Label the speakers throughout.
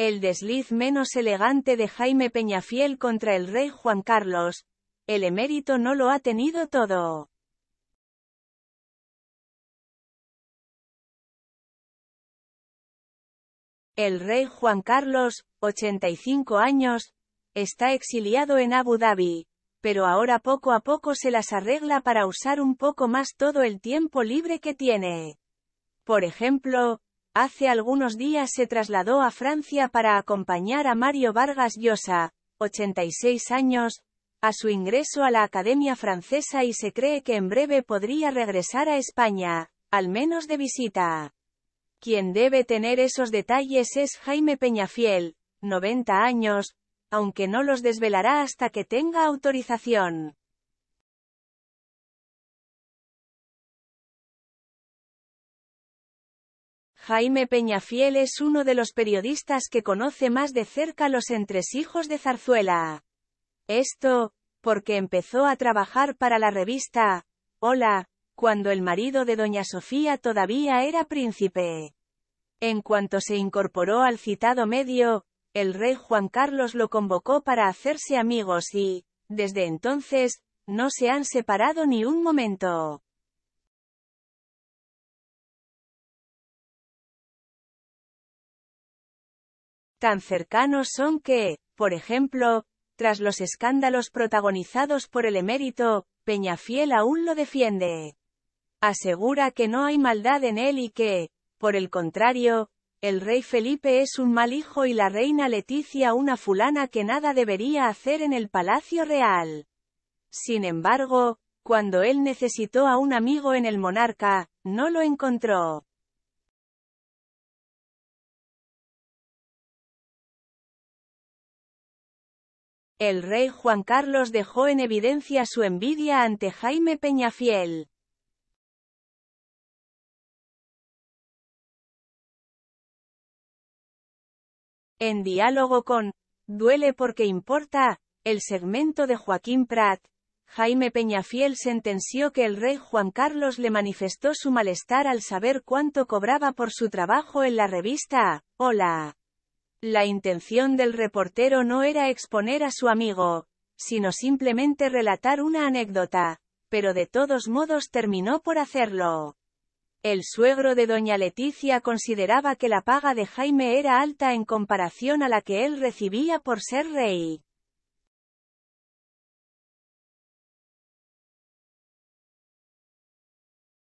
Speaker 1: El desliz menos elegante de Jaime Peñafiel contra el rey Juan Carlos.
Speaker 2: El emérito no lo ha tenido todo. El rey Juan
Speaker 3: Carlos, 85 años, está exiliado en Abu Dhabi,
Speaker 1: pero ahora poco a poco se las arregla para usar un poco más todo el tiempo libre que tiene. Por ejemplo, hace algunos días se trasladó a Francia para acompañar a Mario Vargas Llosa, 86 años, a su ingreso a la Academia Francesa y se cree que en breve podría regresar a España, al menos de visita. Quien debe tener esos detalles es Jaime
Speaker 3: Peñafiel, 90 años, aunque no los desvelará hasta que tenga autorización.
Speaker 2: Jaime Peñafiel es uno de los periodistas que
Speaker 1: conoce más de cerca los entresijos de Zarzuela. Esto, porque empezó a trabajar para la revista Hola, cuando el marido de doña Sofía todavía era príncipe. En cuanto se incorporó al citado medio, el rey Juan Carlos lo convocó para hacerse amigos y, desde
Speaker 2: entonces, no se han separado ni un momento. tan cercanos son que, por ejemplo, tras los escándalos protagonizados
Speaker 1: por el emérito, Peñafiel aún lo defiende. Asegura que no hay maldad en él y que, por el contrario, el rey Felipe es un mal hijo y la reina Leticia una fulana que nada debería hacer en el palacio real.
Speaker 3: Sin embargo, cuando él necesitó a un amigo en el monarca, no
Speaker 2: lo encontró. El rey Juan Carlos dejó en evidencia su envidia ante Jaime Peñafiel. En diálogo con Duele porque importa, el segmento de Joaquín Prat,
Speaker 1: Jaime Peñafiel sentenció que el rey Juan Carlos le manifestó su malestar al saber cuánto cobraba por su trabajo en la revista Hola. La intención del reportero no era exponer a su amigo, sino simplemente relatar una anécdota, pero de todos modos terminó por hacerlo. El suegro de doña Leticia consideraba que la paga de Jaime era alta en comparación
Speaker 2: a la que él recibía por ser rey.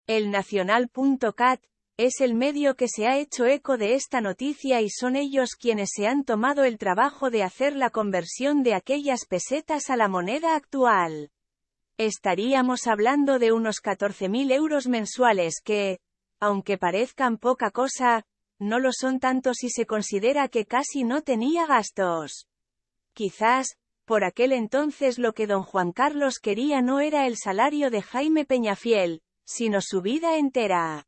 Speaker 2: El
Speaker 3: es el medio que se ha hecho eco de esta noticia y son ellos quienes
Speaker 1: se han tomado el trabajo de hacer la conversión de aquellas pesetas a la moneda actual. Estaríamos hablando de unos 14.000 euros mensuales que, aunque parezcan poca cosa, no lo son tanto si se considera que casi no tenía gastos. Quizás, por aquel entonces lo que don Juan
Speaker 3: Carlos quería no era el salario de Jaime Peñafiel, sino su vida entera.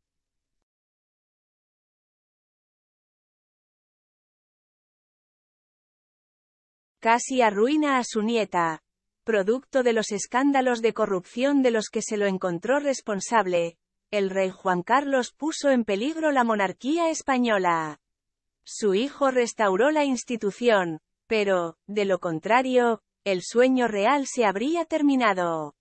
Speaker 2: Casi arruina a su nieta. Producto de
Speaker 1: los escándalos de corrupción de los que se lo encontró responsable, el rey Juan Carlos puso en peligro la monarquía española. Su hijo restauró
Speaker 3: la institución, pero, de lo contrario, el sueño real se habría
Speaker 2: terminado.